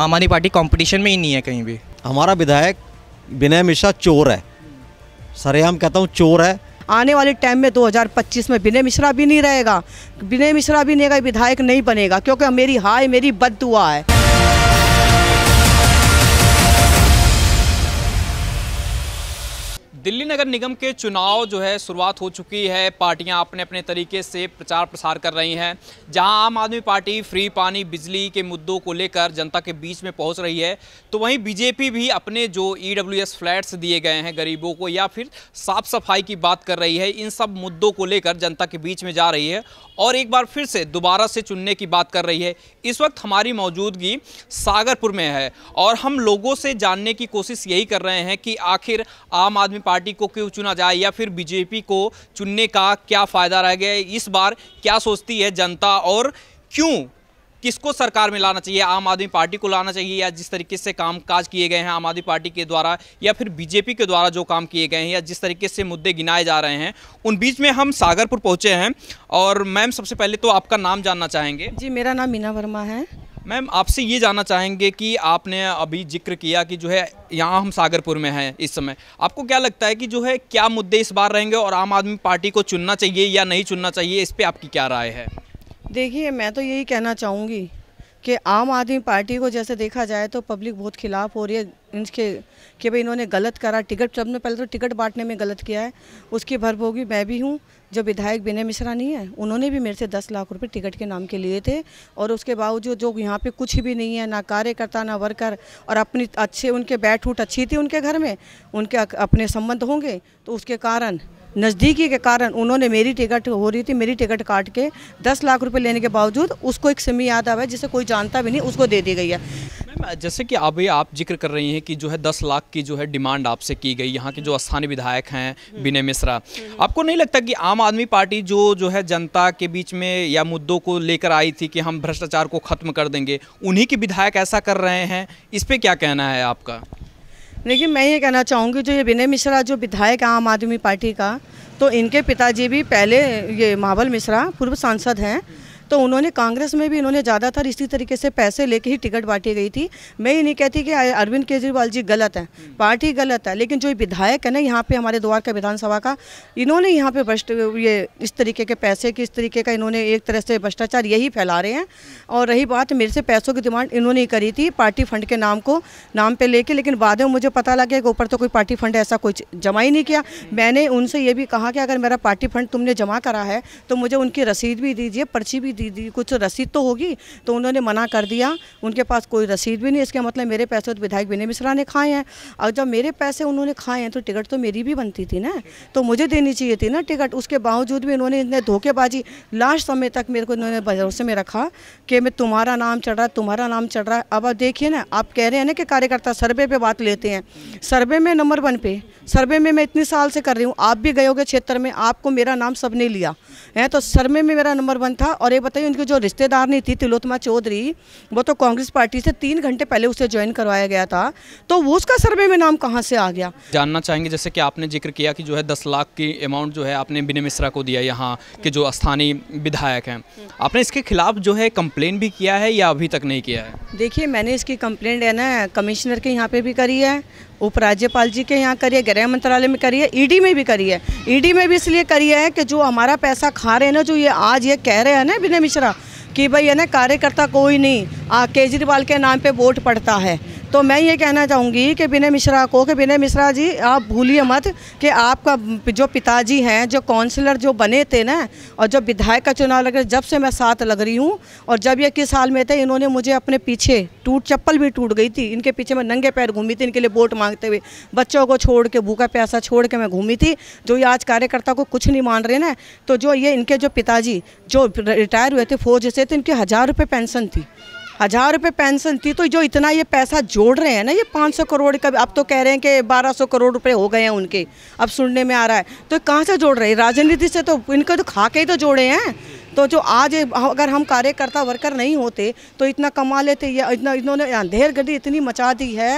आम आदमी party competition में ही नहीं है कहीं भी हमारा विधायक विनय मिश्रा चोर है सरेआम कहता हूँ चोर है आने वाले टाइम में 2025 में विनय मिश्रा भी नहीं रहेगा विनय मिश्रा भी नहीं रहेगा विधायक नहीं बनेगा क्योंकि मेरी हाय मेरी बद है दिल्ली नगर निगम के चुनाव जो है शुरुआत हो चुकी है पार्टियां अपने अपने तरीके से प्रचार प्रसार कर रही हैं जहां आम आदमी पार्टी फ्री पानी बिजली के मुद्दों को लेकर जनता के बीच में पहुंच रही है तो वहीं बीजेपी भी अपने जो ई e फ्लैट्स दिए गए हैं गरीबों को या फिर साफ सफाई की बात कर रही है इन सब मुद्दों को लेकर जनता के बीच में जा रही है और एक बार फिर से दोबारा से चुनने की बात कर रही है इस वक्त हमारी मौजूदगी सागरपुर में है और हम लोगों से जानने की कोशिश यही कर रहे हैं कि आखिर आम आदमी पार्टी पार्टी को क्यों चुना जाए या फिर बीजेपी को चुनने का क्या फ़ायदा रह गया इस बार क्या सोचती है जनता और क्यों किसको सरकार में लाना चाहिए आम आदमी पार्टी को लाना चाहिए या जिस तरीके से काम काज किए गए हैं आम आदमी पार्टी के द्वारा या फिर बीजेपी के द्वारा जो काम किए गए हैं या जिस तरीके से मुद्दे गिनाए जा रहे हैं उन बीच में हम सागरपुर पहुंचे हैं और मैम सबसे पहले तो आपका नाम जानना चाहेंगे जी मेरा नाम मीना वर्मा है मैम आपसे ये जानना चाहेंगे कि आपने अभी जिक्र किया कि जो है यहाँ हम सागरपुर में हैं इस समय आपको क्या लगता है कि जो है क्या मुद्दे इस बार रहेंगे और आम आदमी पार्टी को चुनना चाहिए या नहीं चुनना चाहिए इस पर आपकी क्या राय है देखिए मैं तो यही कहना चाहूँगी कि आम आदमी पार्टी को जैसे देखा जाए तो पब्लिक बहुत खिलाफ हो रही है इनके कि भाई इन्होंने गलत करा टिकट सबने पहले तो टिकट बांटने में गलत किया है उसकी भोगी मैं भी हूँ जो विधायक विनय मिश्रा नहीं है उन्होंने भी मेरे से दस लाख रुपए टिकट के नाम के लिए थे और उसके बावजूद जो यहाँ पे कुछ भी नहीं है ना कार्यकर्ता ना वर्कर और अपनी अच्छे उनके बैठ उठ अच्छी थी उनके घर में उनके अपने संबंध होंगे तो उसके कारण नज़दीकी के कारण उन्होंने मेरी टिकट हो रही थी मेरी टिकट काट के दस लाख रुपए लेने के बावजूद उसको एक सिमी याद है जिसे कोई जानता भी नहीं उसको दे दी गई है मैम जैसे कि अभी आप जिक्र कर रही हैं कि जो है दस लाख की जो है डिमांड आपसे की गई यहाँ के जो स्थानीय विधायक हैं विनय मिश्रा आपको नहीं लगता कि आम आदमी पार्टी जो जो है जनता के बीच में या मुद्दों को लेकर आई थी कि हम भ्रष्टाचार को ख़त्म कर देंगे उन्हीं के विधायक ऐसा कर रहे हैं इस पर क्या कहना है आपका देखिए मैं ये कहना चाहूँगी जो ये विनय मिश्रा जो विधायक आम आदमी पार्टी का तो इनके पिताजी भी पहले ये महावल मिश्रा पूर्व सांसद हैं तो उन्होंने कांग्रेस में भी इन्होंने ज़्यादातर इसी तरीके से पैसे लेके ही टिकट बांटी गई थी मैं ये नहीं कहती कि अरविंद केजरीवाल जी गलत हैं पार्टी गलत है लेकिन जो विधायक है ना यहाँ पे हमारे द्वार का विधानसभा का इन्होंने यहाँ पे भ्रष्ट ये इस तरीके के पैसे किस इस तरीके का इन्होंने एक तरह से भ्रष्टाचार यही फैला रहे हैं और रही बात मेरे से पैसों की डिमांड इन्होंने ही करी थी पार्टी फंड के नाम को नाम पर लेके लेकिन बाद में मुझे पता लगा कि ऊपर तो कोई पार्टी फंड ऐसा कुछ जमा ही नहीं किया मैंने उनसे ये भी कहा कि अगर मेरा पार्टी फंड तुमने जमा करा है तो मुझे उनकी रसीद भी दीजिए पर्ची भी दीजिए दीदी कुछ रसीद तो होगी तो उन्होंने मना कर दिया उनके पास कोई रसीद भी नहीं इसका मतलब मेरे पैसे तो विधायक विनय मिश्रा ने खाए हैं और जब मेरे पैसे उन्होंने खाए हैं तो टिकट तो मेरी भी बनती थी ना तो मुझे देनी चाहिए थी ना टिकट उसके बावजूद भी उन्होंने इतने धोखेबाजी लास्ट समय तक मेरे को इन्होंने भरोसे में रखा कि मैं तुम्हारा नाम चढ़ रहा तुम्हारा नाम चढ़ रहा है अब आप देखिए ना आप कह रहे हैं ना कि कार्यकर्ता सर्वे पर बात लेते हैं सर्वे में नंबर वन पे सर्वे में मैं इतने साल से कर रही हूँ आप भी गए होगे क्षेत्र में आपको मेरा नाम सबने लिया है तो सर्वे में मेरा नंबर वन था और ये बताइए उनकी जो रिश्तेदार नहीं थी तिलोत्मा चौधरी वो तो कांग्रेस पार्टी से तीन घंटे पहले उसे ज्वाइन करवाया गया था तो वो उसका सर्वे में नाम कहाँ से आ गया जानना चाहेंगे जैसे कि आपने जिक्र किया कि जो है दस लाख की अमाउंट जो है आपने विनय मिश्रा को दिया यहाँ के जो स्थानीय विधायक हैं आपने इसके खिलाफ जो है कंप्लेन भी किया है या अभी तक नहीं किया है देखिए मैंने इसकी कंप्लेंट है ना कमिश्नर के यहाँ पे भी करी है उपराज्यपाल जी के यहाँ करिए गृह मंत्रालय में करिए ईडी e में भी करिए ईडी e में भी इसलिए करिए है कि जो हमारा पैसा खा रहे हैं ना जो ये आज ये कह रहे हैं ना विनय मिश्रा कि भाई है ना कार्यकर्ता कोई नहीं केजरीवाल के नाम पे वोट पड़ता है तो मैं ये कहना चाहूँगी कि विनय मिश्रा को कि विनय मिश्रा जी आप भूलिए मत कि आपका जो पिताजी हैं जो काउंसलर जो बने थे ना और जब विधायक का चुनाव लग रहा जब से मैं साथ लग रही हूँ और जब ये किस साल में थे इन्होंने मुझे अपने पीछे टूट चप्पल भी टूट गई थी इनके पीछे मैं नंगे पैर घूमी थी इनके लिए वोट मांगते हुए बच्चों को छोड़ के भूखा प्यासा छोड़ के मैं घूमी थी जो ये आज कार्यकर्ता को कुछ नहीं मान रहे ना तो जो ये इनके जो पिताजी जो रिटायर हुए थे फौज से तो इनके हज़ार रुपये पेंशन थी हज़ार रुपये पेंशन थी तो जो इतना ये पैसा जोड़ रहे हैं ना ये 500 करोड़ का अब तो कह रहे हैं कि 1200 करोड़ रुपए हो गए हैं उनके अब सुनने में आ रहा है तो कहाँ से जोड़ रहे हैं राजनीति से तो इनको तो खा के ही तो जोड़े हैं तो जो आज अगर हम कार्यकर्ता वर्कर नहीं होते तो इतना कमा लेते या इतना इन्होंने अंधेर गड्डी इतनी मचा दी है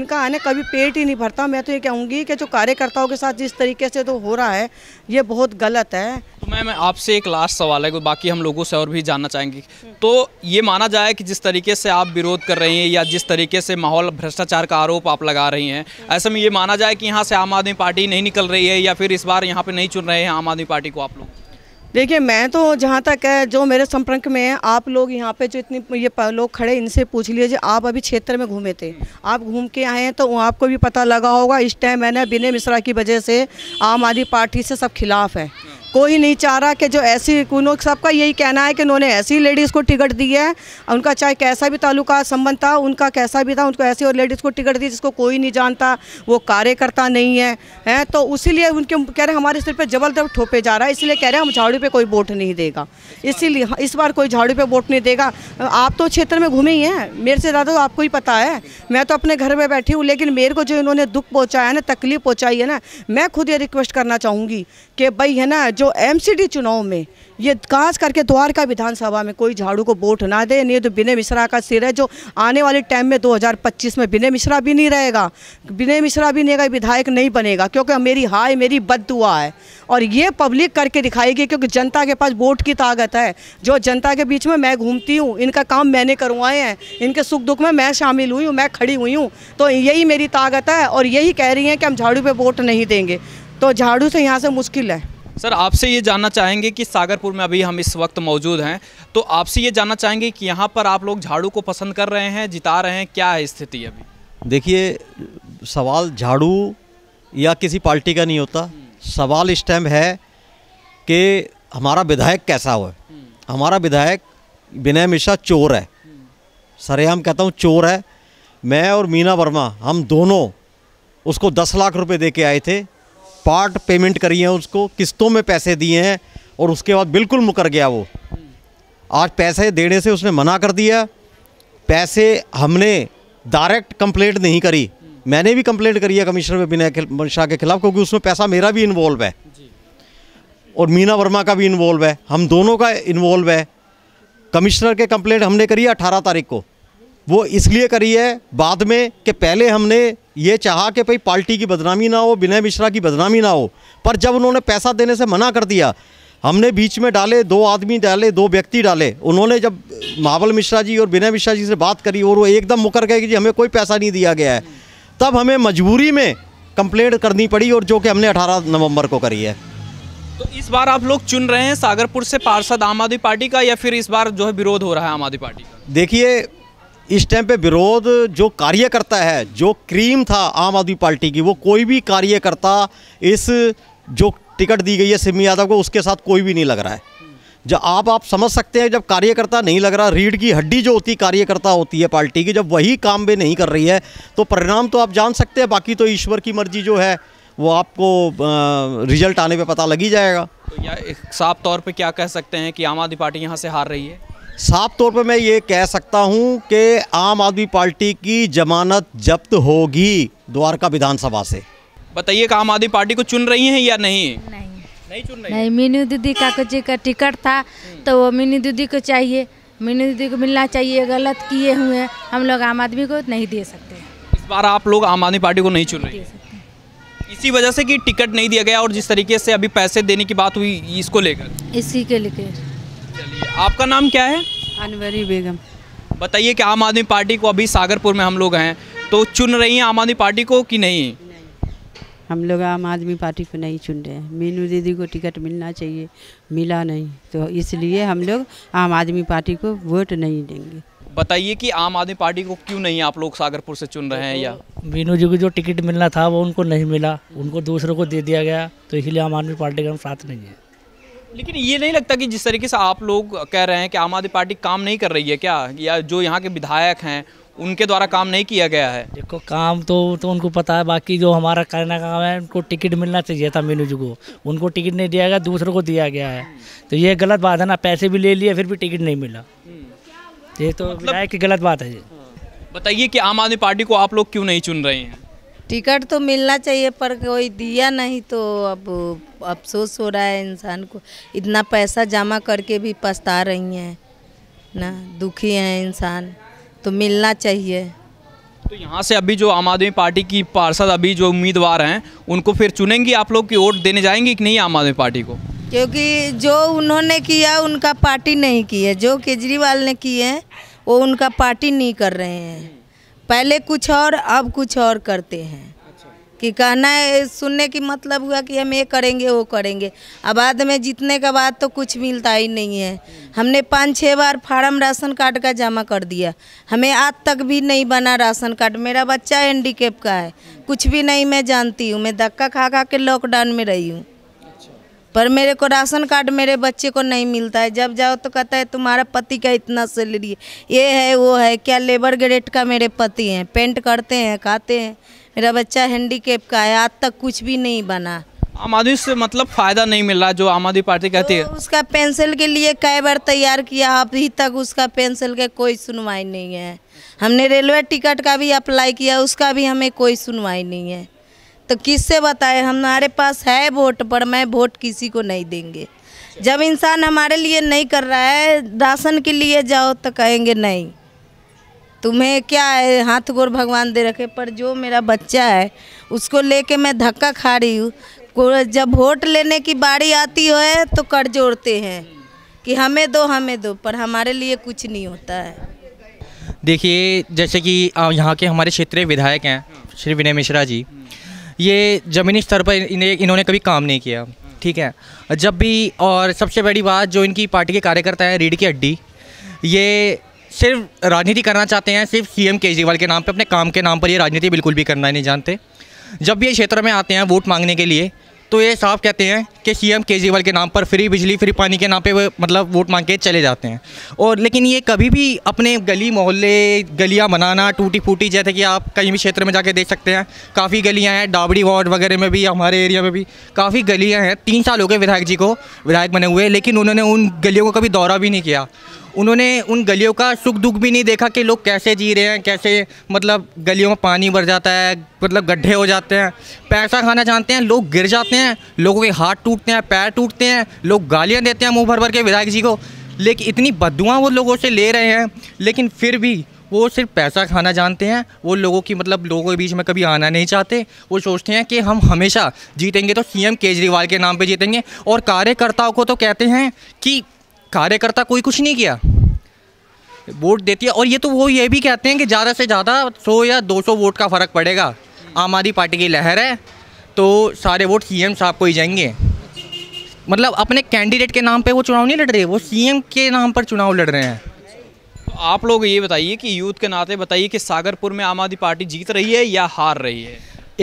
इनका आने कभी पेट ही नहीं भरता मैं तो ये कहूँगी कि जो कार्यकर्ताओं के साथ जिस तरीके से तो हो रहा है ये बहुत गलत है तो मैम आपसे एक लास्ट सवाल है बाकी हम लोगों से और भी जानना चाहेंगे तो ये माना जाए कि जिस तरीके से आप विरोध कर रही हैं या जिस तरीके से माहौल भ्रष्टाचार का आरोप आप लगा रही हैं ऐसे में ये माना जाए कि यहाँ से आम आदमी पार्टी नहीं निकल रही है या फिर इस बार यहाँ पर नहीं चुन रहे हैं आम आदमी पार्टी को आप लोग देखिए मैं तो जहाँ तक है जो मेरे संपर्क में है आप लोग यहाँ पे जो इतनी ये लोग खड़े इनसे पूछ लीजिए आप अभी क्षेत्र में घूमे थे आप घूम के आए हैं तो आपको भी पता लगा होगा इस टाइम मैंने विनय मिश्रा की वजह से आम आदमी पार्टी से सब खिलाफ है कोई नहीं चाह रहा कि जो ऐसी उन्होंने सबका यही कहना है कि उन्होंने ऐसी लेडीज़ को टिकट दी है उनका चाहे कैसा भी ताल्लुका संबंध था उनका कैसा भी था उनको ऐसी और लेडीज़ को टिकट दी जिसको कोई नहीं जानता वो कार्यकर्ता नहीं है हैं तो उसीलिए उनके कह रहे हमारे सिर पर जबरदस्त ठोपे जा रहा है इसलिए कह रहे हैं हम झाड़ू पर कोई वोट नहीं देगा इसीलिए हाँ, इस बार कोई झाड़ू पर वोट नहीं देगा आप तो क्षेत्र में घूमे ही हैं मेरे से ज़्यादा तो आपको ही पता है मैं तो अपने घर में बैठी हूँ लेकिन मेरे को जो इन्होंने दुख पहुँचाया है ना तकलीफ पहुँचाई है ना मैं खुद ये रिक्वेस्ट करना चाहूँगी कि भाई है ना जो एमसीडी चुनाव में ये खास करके द्वारका विधानसभा में कोई झाड़ू को वोट ना दे नहीं तो विनय मिश्रा का सिर है जो आने वाले टाइम में 2025 में विनय मिश्रा भी नहीं रहेगा विनय मिश्रा भी नहीं विधायक नहीं बनेगा क्योंकि मेरी हाय मेरी बद दुआ है और ये पब्लिक करके दिखाएगी क्योंकि जनता के पास वोट की ताकत है जो जनता के बीच में मैं घूमती हूँ इनका काम मैंने करवाए हैं इनके सुख दुख में मैं शामिल हुई हूँ मैं खड़ी हुई हूँ तो यही मेरी ताकत है और यही कह रही हैं कि हम झाड़ू पर वोट नहीं देंगे तो झाड़ू से यहाँ से मुश्किल है सर आपसे ये जानना चाहेंगे कि सागरपुर में अभी हम इस वक्त मौजूद हैं तो आपसे ये जानना चाहेंगे कि यहाँ पर आप लोग झाड़ू को पसंद कर रहे हैं जिता रहे हैं क्या है स्थिति अभी देखिए सवाल झाड़ू या किसी पार्टी का नहीं होता सवाल इस टाइम है कि हमारा विधायक कैसा हो हमारा विधायक विनय मिश्रा चोर है सरेआम कहता हूँ चोर है मैं और मीना वर्मा हम दोनों उसको दस लाख रुपए दे के आए थे पार्ट पेमेंट करी है उसको किस्तों में पैसे दिए हैं और उसके बाद बिल्कुल मुकर गया वो आज पैसे देने से उसने मना कर दिया पैसे हमने डायरेक्ट कंप्लेंट नहीं करी मैंने भी कंप्लेंट करी है कमिश्नर विनय शाह के खिलाफ क्योंकि उसमें पैसा मेरा भी इन्वॉल्व है और मीना वर्मा का भी इन्वॉल्व है हम दोनों का इन्वॉल्व है कमिश्नर के कंप्लेंट हमने करी है अठारह तारीख को वो इसलिए करी है बाद में कि पहले हमने ये चाहा कि भाई पार्टी की बदनामी ना हो विनय मिश्रा की बदनामी ना हो पर जब उन्होंने पैसा देने से मना कर दिया हमने बीच में डाले दो आदमी डाले दो व्यक्ति डाले उन्होंने जब महावल मिश्रा जी और विनय मिश्रा जी से बात करी और वो एकदम मुकर गए कि जी हमें कोई पैसा नहीं दिया गया है तब हमें मजबूरी में कंप्लेंट करनी पड़ी और जो कि हमने 18 नवंबर को करी है तो इस बार आप लोग चुन रहे हैं सागरपुर से पार्षद आम आदमी पार्टी का या फिर इस बार जो है विरोध हो रहा है आम आदमी पार्टी का देखिए इस टाइम पे विरोध जो कार्यकर्ता है जो क्रीम था आम आदमी पार्टी की वो कोई भी कार्यकर्ता इस जो टिकट दी गई है सिमी यादव को उसके साथ कोई भी नहीं लग रहा है जब आप आप समझ सकते हैं जब कार्यकर्ता नहीं लग रहा रीढ़ की हड्डी जो होती कार्यकर्ता होती है पार्टी की जब वही काम भी नहीं कर रही है तो परिणाम तो आप जान सकते हैं बाकी तो ईश्वर की मर्जी जो है वो आपको रिजल्ट आने पर पता लग ही जाएगा तो या साफ तौर पे क्या कह सकते हैं कि आम आदमी पार्टी यहाँ से हार रही है साफ तौर पर मैं ये कह सकता हूँ कि आम आदमी पार्टी की जमानत जब्त होगी द्वारका विधानसभा से बताइए आम आदमी पार्टी को चुन रही हैं या नहीं नहीं नहीं मीनू दीदी का कुछ का टिकट था हम्म। तो वो मीनू दीदी को चाहिए मीनू दीदी को मिलना चाहिए गलत किए हुए हैं हम लोग आम आदमी को नहीं दे सकते इस बार आप लोग आम आदमी पार्टी को नहीं चुन रहे इसी वजह से कि टिकट नहीं दिया गया और जिस तरीके से अभी पैसे देने की बात हुई इसको लेकर इसी के लेकर आपका नाम क्या है अनवरी बेगम बताइए कि आम आदमी पार्टी को अभी सागरपुर में हम लोग हैं तो चुन रही हैं आम आदमी पार्टी को कि नहीं हम लोग आम आदमी पार्टी को नहीं चुन रहे हैं मीनू दीदी को टिकट मिलना चाहिए मिला नहीं तो इसलिए हम लोग आम आदमी पार्टी को वोट नहीं देंगे बताइए कि आम आदमी पार्टी को क्यों नहीं आप लोग सागरपुर से चुन रहे हैं या मीनू जी को जो टिकट मिलना था वो उनको नहीं मिला उनको दूसरों को दे दिया गया तो इसलिए आम आदमी पार्टी का हम साथ नहीं है लेकिन ये नहीं लगता कि जिस तरीके से आप लोग कह रहे हैं कि आम आदमी पार्टी काम नहीं कर रही है क्या या जो यहाँ के विधायक हैं उनके द्वारा काम नहीं किया गया है देखो काम तो तो उनको पता है बाकी जो हमारा का काम है उनको टिकट मिलना चाहिए था मीनू जी को उनको टिकट नहीं दिया गया दूसरों को दिया गया है तो ये गलत बात है ना पैसे भी ले लिए फिर भी टिकट नहीं मिला हम्म। ये तो मतलब... विधायक की गलत बात है ये हाँ। बताइए कि आम आदमी पार्टी को आप लोग क्यों नहीं चुन रहे हैं टिकट तो मिलना चाहिए पर कोई दिया नहीं तो अब अफसोस हो रहा है इंसान को इतना पैसा जमा करके भी पछता रही हैं ना दुखी हैं इंसान तो मिलना चाहिए तो यहाँ से अभी जो आम आदमी पार्टी की पार्षद अभी जो उम्मीदवार हैं उनको फिर चुनेंगी आप लोग की वोट देने जाएंगी कि नहीं आम आदमी पार्टी को क्योंकि जो उन्होंने किया उनका पार्टी नहीं की है जो केजरीवाल ने किए हैं वो उनका पार्टी नहीं कर रहे हैं पहले कुछ और अब कुछ और करते हैं कि कहना है सुनने की मतलब हुआ कि हम ये करेंगे वो करेंगे अब बाद में जीतने का बाद तो कुछ मिलता ही नहीं है हमने पाँच छः बार फार्म राशन कार्ड का जमा कर दिया हमें आज तक भी नहीं बना राशन कार्ड मेरा बच्चा हैंडीकेप का है कुछ भी नहीं मैं जानती हूँ मैं धक्का खा खा के लॉकडाउन में रही हूँ पर मेरे को राशन कार्ड मेरे बच्चे को नहीं मिलता है जब जाओ तो कहता है तुम्हारा पति का इतना सैलरी ये है वो है क्या लेबर ग्रेड का मेरे पति हैं पेंट करते हैं खाते हैं मेरा बच्चा हैंडीकेप का है आज तक कुछ भी नहीं बना आम आदमी से मतलब फायदा नहीं मिल रहा जो आम आदमी पार्टी तो कहती है उसका पेंसिल के लिए कई बार तैयार किया अभी तक उसका पेंसिल के कोई सुनवाई नहीं है हमने रेलवे टिकट का भी अप्लाई किया उसका भी हमें कोई सुनवाई नहीं है तो किससे बताए हमारे पास है वोट पर मैं वोट किसी को नहीं देंगे जब इंसान हमारे लिए नहीं कर रहा है राशन के लिए जाओ तो कहेंगे नहीं तुम्हें क्या है हाथ गोर भगवान दे रखे पर जो मेरा बच्चा है उसको लेके मैं धक्का खा रही हूँ जब वोट लेने की बारी आती है तो कर जोड़ते हैं कि हमें दो हमें दो पर हमारे लिए कुछ नहीं होता है देखिए जैसे कि यहाँ के हमारे क्षेत्रीय विधायक हैं श्री विनय मिश्रा जी ये ज़मीनी स्तर पर इन्हें इन्होंने कभी काम नहीं किया ठीक है जब भी और सबसे बड़ी बात जो इनकी पार्टी के कार्यकर्ता हैं रीढ़ की हड्डी ये सिर्फ राजनीति करना चाहते हैं सिर्फ सीएम केजरीवाल के नाम पे अपने काम के नाम पर ये राजनीति बिल्कुल भी करना नहीं जानते जब भी ये क्षेत्र में आते हैं वोट मांगने के लिए तो ये साफ़ कहते हैं कि सीएम केजरीवाल के नाम पर फ्री बिजली फ्री पानी के नाम पे वो मतलब वोट मांग के चले जाते हैं और लेकिन ये कभी भी अपने गली मोहल्ले गलियाँ बनाना टूटी फूटी जैसे कि आप कहीं भी क्षेत्र में जाके देख सकते हैं काफ़ी गलियाँ हैं डाबड़ी वार्ड वगैरह में भी हमारे एरिया में भी काफ़ी गलियाँ हैं तीन साल हो गए विधायक जी को विधायक बने हुए लेकिन उन्होंने उन गलियों को कभी दौरा भी नहीं किया उन्होंने उन गलियों का सुख दुख भी नहीं देखा कि लोग कैसे जी रहे हैं कैसे मतलब गलियों में पानी भर जाता है मतलब गड्ढे हो जाते हैं पैसा खाना चाहते हैं लोग गिर जाते हैं लोगों के हाथ टूटते हैं पैर टूटते हैं लोग गालियाँ देते हैं मुँह भर भर के विधायक जी को लेकिन इतनी बदुआ वो लोगों से ले रहे हैं लेकिन फिर भी वो सिर्फ पैसा खाना जानते हैं वो लोगों की मतलब लोगों के बीच में कभी आना नहीं चाहते वो सोचते हैं कि हम हमेशा जीतेंगे तो सीएम केजरीवाल के नाम पे जीतेंगे और कार्यकर्ताओं को तो कहते हैं कि कार्यकर्ता कोई कुछ नहीं किया वोट देती है और ये तो वो ये भी कहते हैं कि ज़्यादा से ज़्यादा सौ या दो सौ वोट का फ़र्क पड़ेगा आम आदमी पार्टी की लहर है तो सारे वोट सीएम साहब को ही जाएंगे मतलब अपने कैंडिडेट के नाम पे वो चुनाव नहीं लड़ रहे वो सीएम के नाम पर चुनाव लड़ रहे हैं तो आप लोग ये बताइए कि यूथ के नाते बताइए कि सागरपुर में आम आदमी पार्टी जीत रही है या हार रही है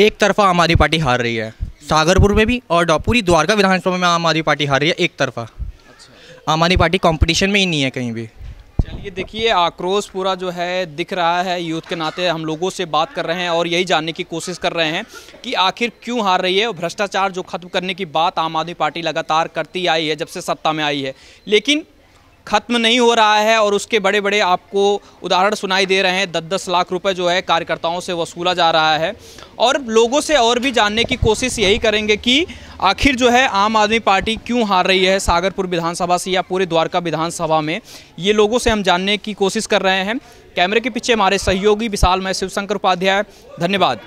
एक तरफा आम आदमी पार्टी हार रही है सागरपुर में भी और पूरी द्वारका विधानसभा में आम आदमी पार्टी हार रही है एक तरफा आम आदमी पार्टी कॉम्पिटिशन में ही नहीं है कहीं भी चलिए देखिए आक्रोश पूरा जो है दिख रहा है यूथ के नाते हम लोगों से बात कर रहे हैं और यही जानने की कोशिश कर रहे हैं कि आखिर क्यों हार रही है भ्रष्टाचार जो खत्म करने की बात आम आदमी पार्टी लगातार करती आई है जब से सत्ता में आई है लेकिन खत्म नहीं हो रहा है और उसके बड़े बड़े आपको उदाहरण सुनाई दे रहे हैं दस दस लाख रुपए जो है कार्यकर्ताओं से वसूला जा रहा है और लोगों से और भी जानने की कोशिश यही करेंगे कि आखिर जो है आम आदमी पार्टी क्यों हार रही है सागरपुर विधानसभा से या पूरे द्वारका विधानसभा में ये लोगों से हम जानने की कोशिश कर रहे हैं कैमरे के पीछे हमारे सहयोगी विशाल मैं शिवशंकर उपाध्याय धन्यवाद